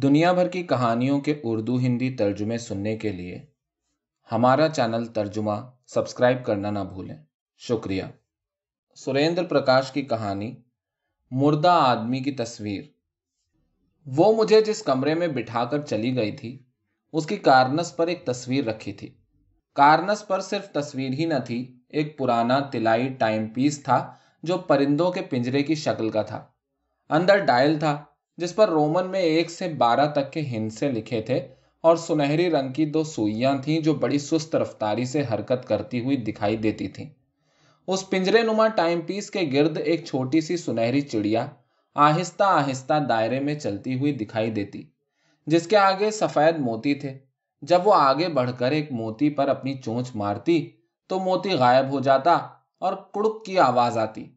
दुनिया भर की कहानियों के उर्दू हिंदी तर्जुमे सुनने के लिए हमारा चैनल तर्जुमा सब्सक्राइब करना ना भूलें शुक्रिया सुरेंद्र प्रकाश की कहानी मुर्दा आदमी की तस्वीर वो मुझे जिस कमरे में बिठाकर चली गई थी उसकी कारनस पर एक तस्वीर रखी थी कारनस पर सिर्फ तस्वीर ही न थी एक पुराना तिलाई टाइम पीस था जो परिंदों के पिंजरे की शक्ल का था अंदर डायल था जिस पर रोमन में एक से बारह तक के हिंसे लिखे थे और सुनहरी रंग की दो सुइयां थीं जो बड़ी सुस्त रफ्तारी से हरकत करती हुई दिखाई देती थीं उस पिंजरे नुमा टाइम पीस के गिर्द एक छोटी सी सुनहरी चिड़िया आहिस्ता आहिस्ता दायरे में चलती हुई दिखाई देती जिसके आगे सफ़ेद मोती थे जब वो आगे बढ़कर एक मोती पर अपनी चोंच मारती तो मोती गायब हो जाता और कुड़क की आवाज़ आती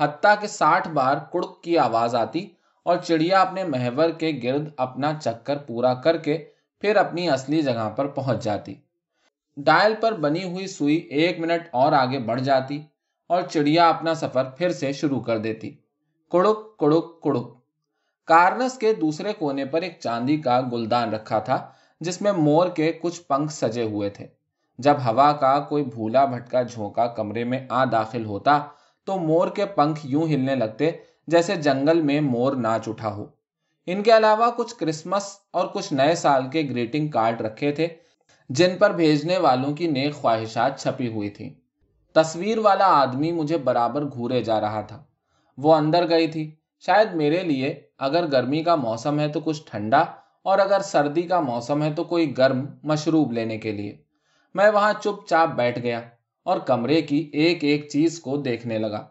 हत्ता के साठ बार कुड़क की आवाज़ आती और चिड़िया अपने महवर के गिर्द अपना चक्कर पूरा करके फिर अपनी असली जगह पर पहुंच जाती डायल पर बनी हुई सुई एक मिनट और आगे बढ़ जाती और चिड़िया अपना सफर फिर से शुरू कर देती कुड़ुक कुड़ुक कुड़ुक कार्नस के दूसरे कोने पर एक चांदी का गुलदान रखा था जिसमें मोर के कुछ पंख सजे हुए थे जब हवा का कोई भूला भटका झोंका कमरे में आ दाखिल होता तो मोर के पंख यूं हिलने लगते जैसे जंगल में मोर नाच उठा हो इनके अलावा कुछ क्रिसमस और कुछ नए साल के ग्रीटिंग कार्ड रखे थे जिन पर भेजने वालों की नेक ख्वाहिशात छपी हुई थी तस्वीर वाला आदमी मुझे बराबर घूरे जा रहा था वो अंदर गई थी शायद मेरे लिए अगर गर्मी का मौसम है तो कुछ ठंडा और अगर सर्दी का मौसम है तो कोई गर्म मशरूब लेने के लिए मैं वहां चुपचाप बैठ गया और कमरे की एक एक चीज को देखने लगा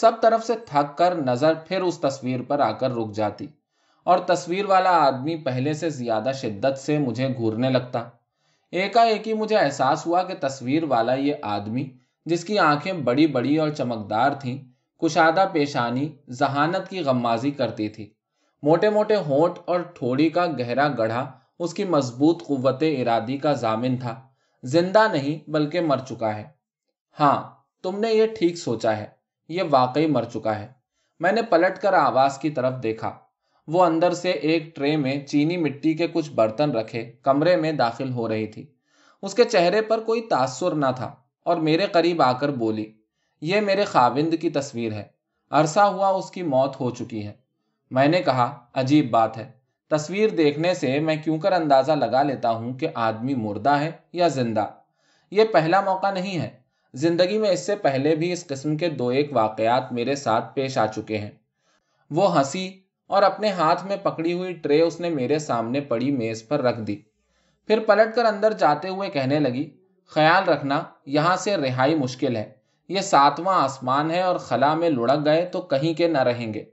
सब तरफ से थक कर नजर फिर उस तस्वीर पर आकर रुक जाती और तस्वीर वाला आदमी पहले से ज्यादा शिद्दत से मुझे घूरने लगता एकाएक ही मुझे एहसास हुआ कि तस्वीर वाला ये आदमी जिसकी आंखें बड़ी बड़ी और चमकदार थीं कुशादा पेशानी जहानत की गम्माजी करती थी मोटे मोटे होंठ और थोड़ी का गहरा गढ़ा उसकी मजबूत कुत इरादी का जामिन था जिंदा नहीं बल्कि मर चुका है हाँ तुमने ये ठीक सोचा है ये वाकई मर चुका है मैंने पलट कर आवास की तरफ देखा वो अंदर से एक ट्रे में चीनी मिट्टी के कुछ बर्तन रखे कमरे में दाखिल हो रही थी उसके चेहरे पर कोई तासुर ना था और मेरे करीब आकर बोली ये मेरे खाविंद की तस्वीर है अरसा हुआ उसकी मौत हो चुकी है मैंने कहा अजीब बात है तस्वीर देखने से मैं क्यों कर अंदाज़ा लगा लेता हूं कि आदमी मुर्दा है या जिंदा ये पहला मौका नहीं है ज़िंदगी में इससे पहले भी इस किस्म के दो एक वाक़यात मेरे साथ पेश आ चुके हैं वो हंसी और अपने हाथ में पकड़ी हुई ट्रे उसने मेरे सामने पड़ी मेज़ पर रख दी फिर पलट कर अंदर जाते हुए कहने लगी ख्याल रखना यहाँ से रिहाई मुश्किल है ये सातवां आसमान है और खला में लुढ़क गए तो कहीं के न रहेंगे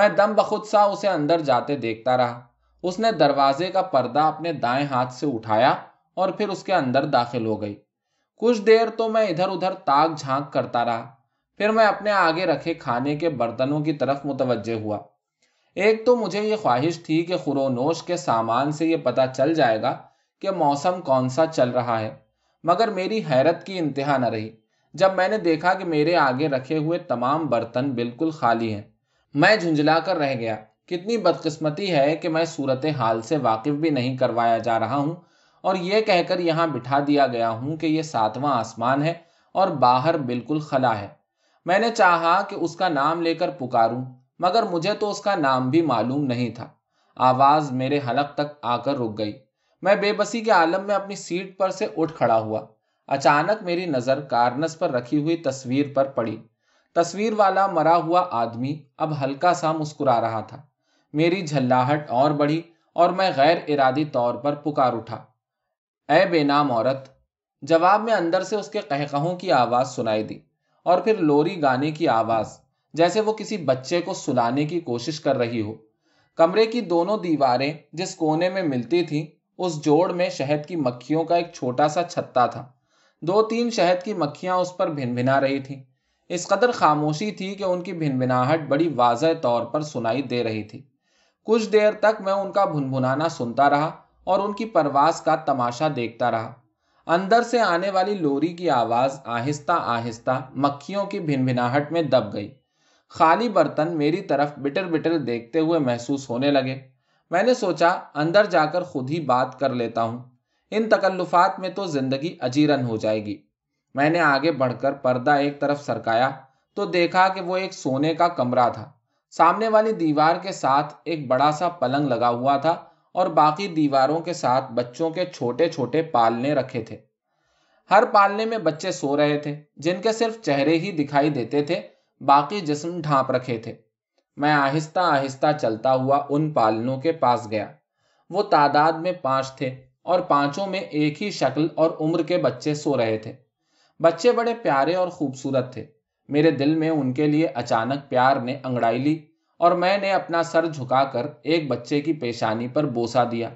मैं दम बखुद सा उसे अंदर जाते देखता रहा उसने दरवाजे का पर्दा अपने दाएं हाथ से उठाया और फिर उसके अंदर दाखिल हो गई कुछ देर तो मैं इधर उधर ताक झांक करता रहा फिर मैं अपने आगे रखे खाने के बर्तनों की तरफ मुतवजह हुआ एक तो मुझे ये ख्वाहिश थी कि खुरोनोश के सामान से ये पता चल जाएगा कि मौसम कौन सा चल रहा है मगर मेरी हैरत की इंतहा न रही जब मैंने देखा कि मेरे आगे रखे हुए तमाम बर्तन बिल्कुल खाली हैं मैं झुंझला कर रह गया कितनी बदकिस्मती है कि मैं सूरत हाल से वाकिफ भी नहीं करवाया जा रहा हूँ और ये कहकर यहाँ बिठा दिया गया हूँ कि यह सातवां आसमान है और बाहर बिल्कुल खला है मैंने चाहा कि उसका नाम लेकर पुकारूं मगर मुझे तो उसका नाम भी मालूम नहीं था आवाज़ मेरे हलक तक आकर रुक गई मैं बेबसी के आलम में अपनी सीट पर से उठ खड़ा हुआ अचानक मेरी नज़र कार्नस पर रखी हुई तस्वीर पर पड़ी तस्वीर वाला मरा हुआ आदमी अब हल्का सा मुस्कुरा रहा था मेरी झल्लाहट और बढ़ी और मैं गैर इरादी तौर पर पुकार उठा ए बेनाम औरत जवाब में अंदर से उसके कहकहों की आवाज़ सुनाई दी और फिर लोरी गाने की आवाज़ जैसे वो किसी बच्चे को सुलाने की कोशिश कर रही हो कमरे की दोनों दीवारें जिस कोने में मिलती थी उस जोड़ में शहद की मक्खियों का एक छोटा सा छत्ता था दो तीन शहद की मक्खियां उस पर भिन भिना रही थी इस कदर खामोशी थी कि उनकी भिनभिनाहट बड़ी वाज तौर पर सुनाई दे रही थी कुछ देर तक मैं उनका भुनभुनाना सुनता रहा और उनकी परवास का तमाशा देखता रहा अंदर से आने वाली लोरी की आवाज़ आहिस्ता आहिस्ता मक्खियों की भिनभिनाहट में दब गई खाली बर्तन मेरी तरफ बिटर बिटर देखते हुए महसूस होने लगे मैंने सोचा अंदर जाकर खुद ही बात कर लेता हूं इन तकल्लुफात में तो ज़िंदगी अजीरन हो जाएगी मैंने आगे बढ़कर पर्दा एक तरफ सरकाया तो देखा कि वो एक सोने का कमरा था सामने वाली दीवार के साथ एक बड़ा सा पलंग लगा हुआ था और बाकी दीवारों के साथ बच्चों के छोटे छोटे पालने रखे थे हर पालने में बच्चे सो रहे थे जिनके सिर्फ चेहरे ही दिखाई देते थे बाकी जिस्म ढांप रखे थे मैं आहिस्ता आहिस्ता चलता हुआ उन पालनों के पास गया वो तादाद में पांच थे और पांचों में एक ही शक्ल और उम्र के बच्चे सो रहे थे बच्चे बड़े प्यारे और खूबसूरत थे मेरे दिल में उनके लिए अचानक प्यार ने अंगड़ाई ली और मैंने अपना सर झुकाकर एक बच्चे की पेशानी पर बोसा दिया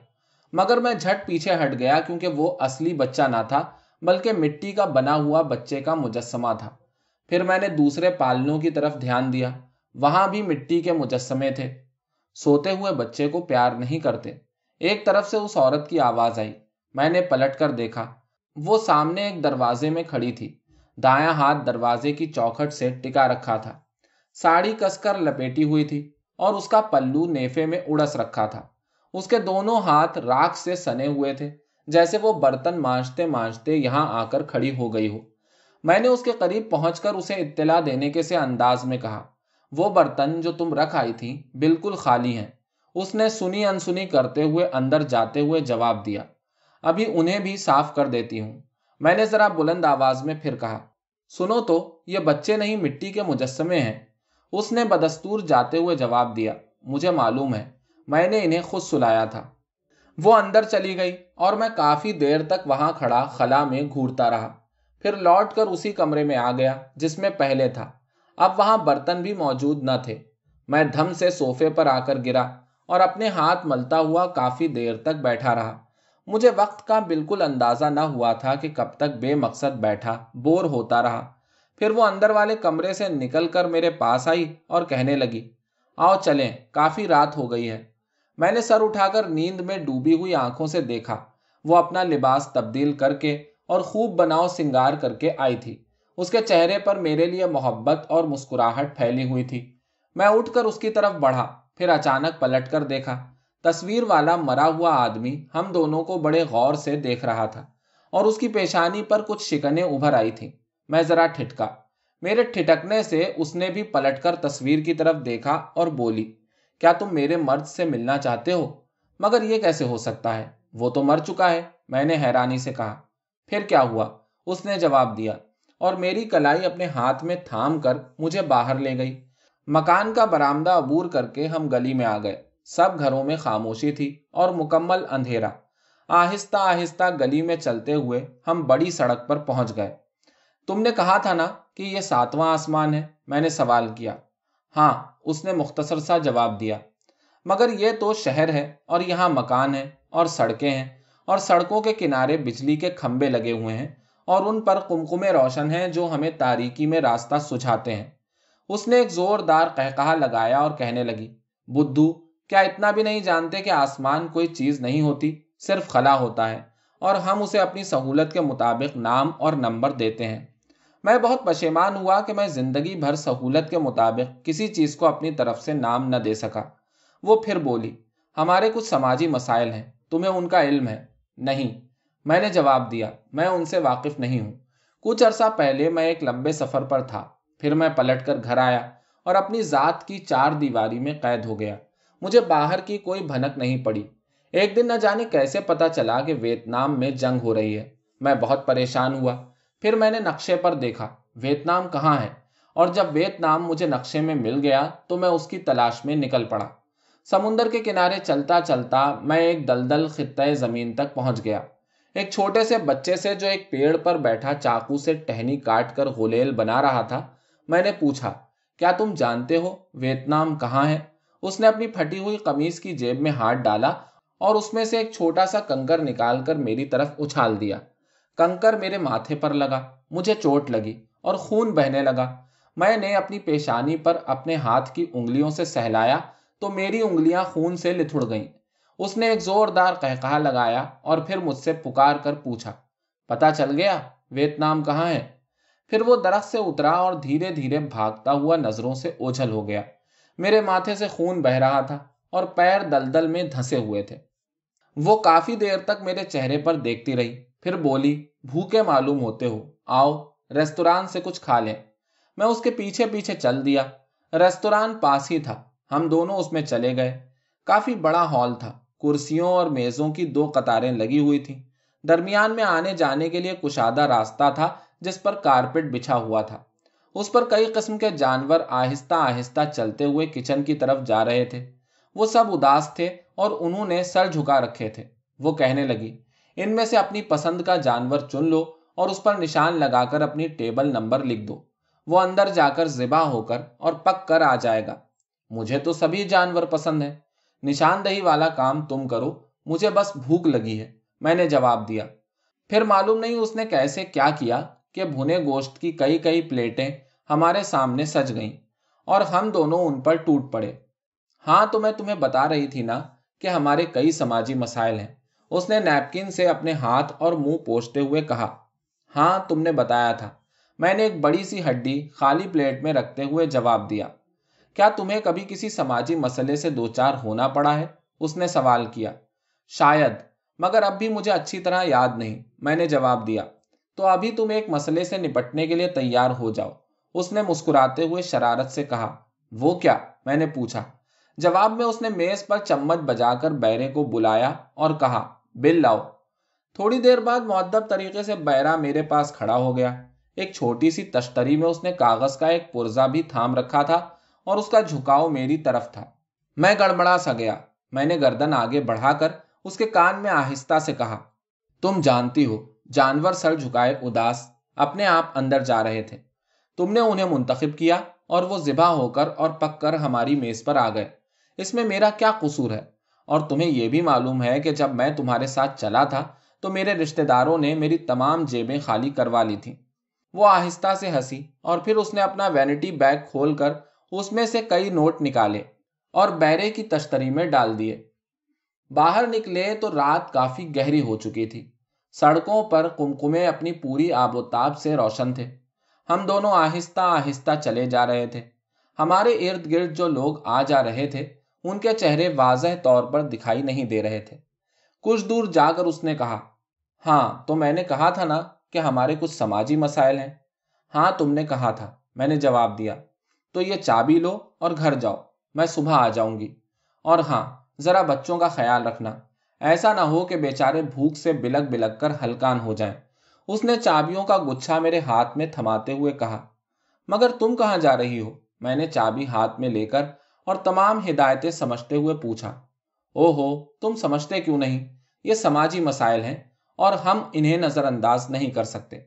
मगर मैं झट पीछे हट गया क्योंकि वो असली बच्चा ना था बल्कि मिट्टी का बना हुआ बच्चे का मुजस्मा था फिर मैंने दूसरे पालनों की तरफ ध्यान दिया वहां भी मिट्टी के मुजस्मे थे सोते हुए बच्चे को प्यार नहीं करते एक तरफ से उस औरत की आवाज आई मैंने पलट कर देखा वो सामने एक दरवाजे में खड़ी थी दायां हाथ दरवाजे की चौखट से टिका रखा था साड़ी कसकर लपेटी हुई थी और उसका पल्लू नेफे में उड़स रखा था उसके दोनों हाथ राख से सने हुए थे जैसे वो बर्तन मांजते मांजते यहाँ आकर खड़ी हो गई हो मैंने उसके करीब पहुंचकर उसे इत्तला देने के से अंदाज में कहा वो बर्तन जो तुम रख आई थी बिल्कुल खाली हैं उसने सुनी अनसुनी करते हुए अंदर जाते हुए जवाब दिया अभी उन्हें भी साफ कर देती हूँ मैंने जरा बुलंद आवाज में फिर कहा सुनो तो ये बच्चे नहीं मिट्टी के मुजस्मे हैं उसने बदस्तूर जाते हुए जवाब दिया मुझे मालूम है मैंने इन्हें खुद सुलाया था वो अंदर चली गई और मैं काफ़ी देर तक वहाँ खड़ा खला में घूरता रहा फिर लौट कर उसी कमरे में आ गया जिसमें पहले था अब वहाँ बर्तन भी मौजूद न थे मैं धम से सोफे पर आकर गिरा और अपने हाथ मलता हुआ काफ़ी देर तक बैठा रहा मुझे वक्त का बिल्कुल अंदाज़ा न हुआ था कि कब तक बेमकसद बैठा बोर होता रहा फिर वो अंदर वाले कमरे से निकलकर मेरे पास आई और कहने लगी आओ चलें काफी रात हो गई है मैंने सर उठाकर नींद में डूबी हुई आंखों से देखा वो अपना लिबास तब्दील करके और खूब बनाओ सिंगार करके आई थी उसके चेहरे पर मेरे लिए मोहब्बत और मुस्कुराहट फैली हुई थी मैं उठकर उसकी तरफ बढ़ा फिर अचानक पलट कर देखा तस्वीर वाला मरा हुआ आदमी हम दोनों को बड़े गौर से देख रहा था और उसकी पेशानी पर कुछ शिकने उभर आई थी मैं जरा ठिठका मेरे ठिठकने से उसने भी पलटकर तस्वीर की तरफ देखा और बोली क्या तुम मेरे मर्द से मिलना चाहते हो मगर यह कैसे हो सकता है वो तो मर चुका है मैंने हैरानी से कहा फिर क्या हुआ उसने जवाब दिया और मेरी कलाई अपने हाथ में थाम कर मुझे बाहर ले गई मकान का बरामदा अबूर करके हम गली में आ गए सब घरों में खामोशी थी और मुकम्मल अंधेरा आहिस्ता आहिस्ता गली में चलते हुए हम बड़ी सड़क पर पहुंच गए तुमने कहा था ना कि यह सातवां आसमान है मैंने सवाल किया हाँ उसने मुख्तसर सा जवाब दिया मगर यह तो शहर है और यहाँ मकान है और सड़कें हैं और सड़कों के किनारे बिजली के खंबे लगे हुए हैं और उन पर कुमकुमे रोशन हैं जो हमें तारीकी में रास्ता सुझाते हैं उसने एक जोरदार कहकहा लगाया और कहने लगी बुद्धू क्या इतना भी नहीं जानते कि आसमान कोई चीज़ नहीं होती सिर्फ खला होता है और हम उसे अपनी सहूलत के मुताबिक नाम और नंबर देते हैं मैं बहुत पशेमान हुआ कि मैं जिंदगी भर सहूलत के मुताबिक किसी चीज को अपनी तरफ से नाम न दे सका वो फिर बोली हमारे कुछ समाजी मसाइल हैं तुम्हें उनका इल्म है नहीं मैंने जवाब दिया मैं उनसे वाकिफ नहीं हूँ कुछ अरसा पहले मैं एक लंबे सफर पर था फिर मैं पलट कर घर आया और अपनी जात की चार दीवार में कैद हो गया मुझे बाहर की कोई भनक नहीं पड़ी एक दिन न जाने कैसे पता चला कि वियतनाम में जंग हो रही है मैं बहुत परेशान हुआ फिर मैंने नक्शे पर देखा वियतनाम कहाँ है और जब वियतनाम मुझे नक्शे में मिल गया तो मैं उसकी तलाश में निकल पड़ा समुंदर के किनारे चलता चलता मैं एक दलदल खत्े ज़मीन तक पहुंच गया एक छोटे से बच्चे से जो एक पेड़ पर बैठा चाकू से टहनी काट कर गुलेल बना रहा था मैंने पूछा क्या तुम जानते हो वियतनाम कहाँ है उसने अपनी फटी हुई कमीज की जेब में हाथ डाला और उसमें से एक छोटा सा कंकर निकालकर मेरी तरफ उछाल दिया कंकर मेरे माथे पर लगा मुझे चोट लगी और खून बहने लगा मैंने अपनी पेशानी पर अपने हाथ की उंगलियों से सहलाया तो मेरी उंगलियां खून से लिथुड़ गईं उसने एक जोरदार कहकहा लगाया और फिर मुझसे पुकार कर पूछा पता चल गया वेतनाम कहाँ है फिर वो दरख्त से उतरा और धीरे धीरे भागता हुआ नजरों से ओझल हो गया मेरे माथे से खून बह रहा था और पैर दलदल में धंसे हुए थे वो काफी देर तक मेरे चेहरे पर देखती रही फिर बोली भूखे मालूम होते हो आओ रेस्तोरान से कुछ खा लें मैं उसके पीछे पीछे चल दिया रेस्तोरान पास ही था हम दोनों उसमें चले गए काफी बड़ा हॉल था कुर्सियों और मेजों की दो कतारें लगी हुई थी दरमियान में आने जाने के लिए कुशादा रास्ता था जिस पर कारपेट बिछा हुआ था उस पर कई किस्म के जानवर आहिस्ता आहिस्ता चलते हुए किचन की तरफ जा रहे थे वो सब उदास थे और उन्होंने सर झुका रखे थे वो कहने लगी इनमें से अपनी पसंद का जानवर चुन लो और उस पर निशान लगाकर अपनी टेबल नंबर लिख दो वो अंदर जाकर जिबा होकर और पक कर आ जाएगा मुझे तो सभी जानवर पसंद है निशानदही वाला काम तुम करो मुझे बस भूख लगी है मैंने जवाब दिया फिर मालूम नहीं उसने कैसे क्या किया कि भुने गोश्त की कई कई प्लेटें हमारे सामने सज गईं और हम दोनों उन पर टूट पड़े हाँ तो मैं तुम्हें बता रही थी ना कि हमारे कई समाजी मसाइल हैं उसने नैपकिन से अपने हाथ और मुंह पोषते हुए कहा हाँ तुमने बताया था मैंने एक बड़ी सी हड्डी खाली प्लेट में रखते हुए जवाब दिया क्या तुम्हें कभी किसी समाजी मसले से दो चार होना पड़ा है उसने सवाल किया शायद मगर अब भी मुझे अच्छी तरह याद नहीं मैंने जवाब दिया तो अभी तुम एक मसले से निपटने के लिए तैयार हो जाओ उसने मुस्कुराते हुए शरारत से कहा वो क्या मैंने पूछा जवाब में उसने मेज पर चम्मच बजाकर बैरे को बुलाया और कहा बिल लाओ थोड़ी देर बाद मुद्दब तरीके से बैरा मेरे पास खड़ा हो गया एक छोटी सी तश्तरी में उसने कागज का एक पुर्जा भी थाम रखा था और उसका झुकाव मेरी तरफ था मैं गड़बड़ा सा गया मैंने गर्दन आगे बढ़ाकर उसके कान में आहिस्ता से कहा तुम जानती हो जानवर सर झुकाए उदास अपने आप अंदर जा रहे थे तुमने उन्हें मुंतखब किया और वो जिबा होकर और पककर हमारी मेज पर आ गए इसमें मेरा क्या कसूर है और तुम्हें यह भी मालूम है कि जब मैं तुम्हारे साथ चला था तो मेरे रिश्तेदारों ने मेरी तमाम जेबें खाली करवा ली थी वो आहिस्ता से हंसी और फिर उसने अपना वैनिटी बैग खोलकर उसमें से कई नोट निकाले और बैरे की तश्तरी में डाल दिए बाहर निकले तो रात काफी गहरी हो चुकी थी सड़कों पर कुमकुमे अपनी पूरी आबोताब से रोशन थे हम दोनों आहिस्ता आहिस्ता चले जा रहे थे हमारे इर्द गिर्द जो लोग आ जा रहे थे उनके चेहरे वाजह तौर पर दिखाई नहीं दे रहे थे कुछ दूर जाकर उसने कहा हाँ तो मैंने कहा था ना कि हमारे कुछ समाजी मसाइल हैं हाँ तुमने कहा था मैंने जवाब दिया तो ये चाबी लो और घर जाओ मैं सुबह आ जाऊंगी और हाँ ज़रा बच्चों का ख्याल रखना ऐसा ना हो कि बेचारे भूख से बिलक बिलक कर हलकान हो जाएं। उसने चाबियों का गुच्छा मेरे हाथ में थमाते हुए कहा मगर तुम कहाँ जा रही हो मैंने चाबी हाथ में लेकर और तमाम हिदायतें समझते हुए पूछा ओहो तुम समझते क्यों नहीं ये समाजी मसाइल हैं और हम इन्हें नज़रअंदाज नहीं कर सकते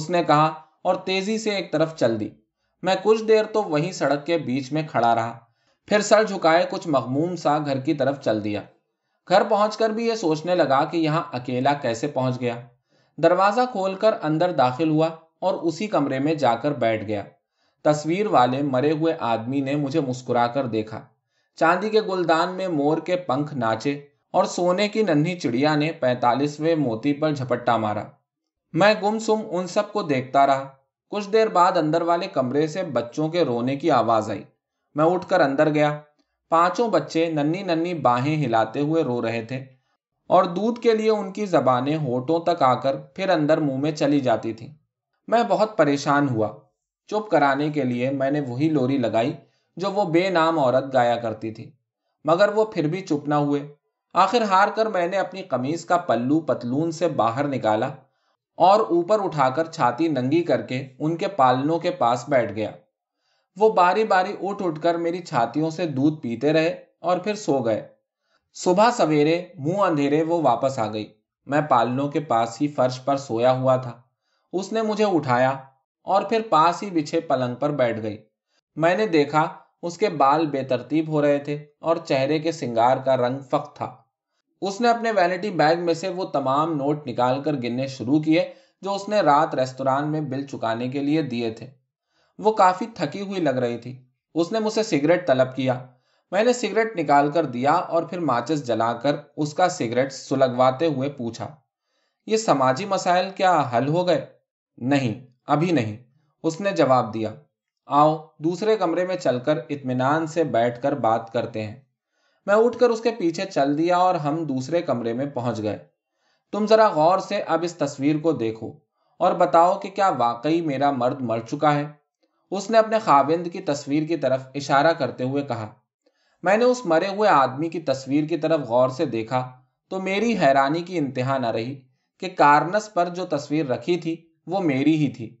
उसने कहा और तेज़ी से एक तरफ चल दी मैं कुछ देर तो वही सड़क के बीच में खड़ा रहा फिर सर झुकाए कुछ मखमूम सा घर की तरफ चल दिया घर पहुंचकर भी यह सोचने लगा कि यहां अकेला कैसे पहुंच गया दरवाज़ा खोलकर अंदर दाखिल हुआ और उसी कमरे में जाकर बैठ गया तस्वीर वाले मरे हुए आदमी ने मुझे मुस्कुराकर देखा चांदी के गुलदान में मोर के पंख नाचे और सोने की नन्ही चिड़िया ने पैंतालीसवें मोती पर झपट्टा मारा मैं गुमसुम उन सब को देखता रहा कुछ देर बाद अंदर वाले कमरे से बच्चों के रोने की आवाज आई मैं उठकर अंदर गया पांचों बच्चे नन्नी नन्नी बाहें हिलाते हुए रो रहे थे और दूध के लिए उनकी जबानें होठों तक आकर फिर अंदर मुंह में चली जाती थी मैं बहुत परेशान हुआ चुप कराने के लिए मैंने वही लोरी लगाई जो वो बेनाम औरत गाया करती थी मगर वो फिर भी चुप ना हुए आखिर हार कर मैंने अपनी कमीज का पल्लू पतलून से बाहर निकाला और ऊपर उठाकर छाती नंगी करके उनके पालनों के पास बैठ गया वो बारी बारी उठ उठकर मेरी छातियों से दूध पीते रहे और फिर सो गए सुबह सवेरे मुंह अंधेरे वो वापस आ गई मैं पालनों के पास ही फर्श पर सोया हुआ था उसने मुझे उठाया और फिर पास ही बिछे पलंग पर बैठ गई मैंने देखा उसके बाल बेतरतीब हो रहे थे और चेहरे के सिंगार का रंग फक था उसने अपने वैनिटी बैग में से वो तमाम नोट निकाल कर गिनने शुरू किए जो उसने रात रेस्तोरान में बिल चुकाने के लिए दिए थे वो काफी थकी हुई लग रही थी उसने मुझसे सिगरेट तलब किया मैंने सिगरेट निकाल कर दिया और फिर माचिस जलाकर उसका सिगरेट सुलगवाते हुए पूछा ये समाजी मसाइल क्या हल हो गए नहीं अभी नहीं उसने जवाब दिया आओ दूसरे कमरे में चलकर इतमान से बैठकर बात करते हैं मैं उठकर उसके पीछे चल दिया और हम दूसरे कमरे में पहुंच गए तुम जरा गौर से अब इस तस्वीर को देखो और बताओ कि क्या वाकई मेरा मर्द मर चुका है उसने अपने खाविंद की तस्वीर की तरफ इशारा करते हुए कहा मैंने उस मरे हुए आदमी की तस्वीर की तरफ गौर से देखा तो मेरी हैरानी की इंतहा न रही कि कारनस पर जो तस्वीर रखी थी वो मेरी ही थी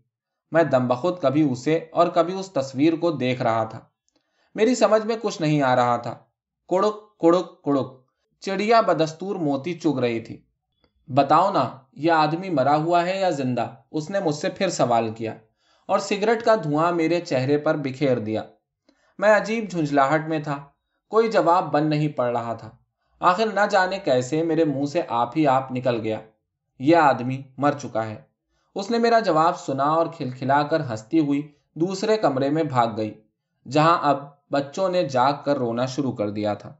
मैं दम कभी उसे और कभी उस तस्वीर को देख रहा था मेरी समझ में कुछ नहीं आ रहा था कुड़ुक कुड़ुक कुड़ुक चिड़िया बदस्तूर मोती चुग रही थी बताओ ना यह आदमी मरा हुआ है या जिंदा उसने मुझसे फिर सवाल किया और सिगरेट का धुआं मेरे चेहरे पर बिखेर दिया मैं अजीब झुंझलाहट में था कोई जवाब बन नहीं पड़ रहा था आखिर न जाने कैसे मेरे मुंह से आप ही आप निकल गया यह आदमी मर चुका है उसने मेरा जवाब सुना और खिलखिलाकर हंसती हुई दूसरे कमरे में भाग गई जहां अब बच्चों ने जाग कर रोना शुरू कर दिया था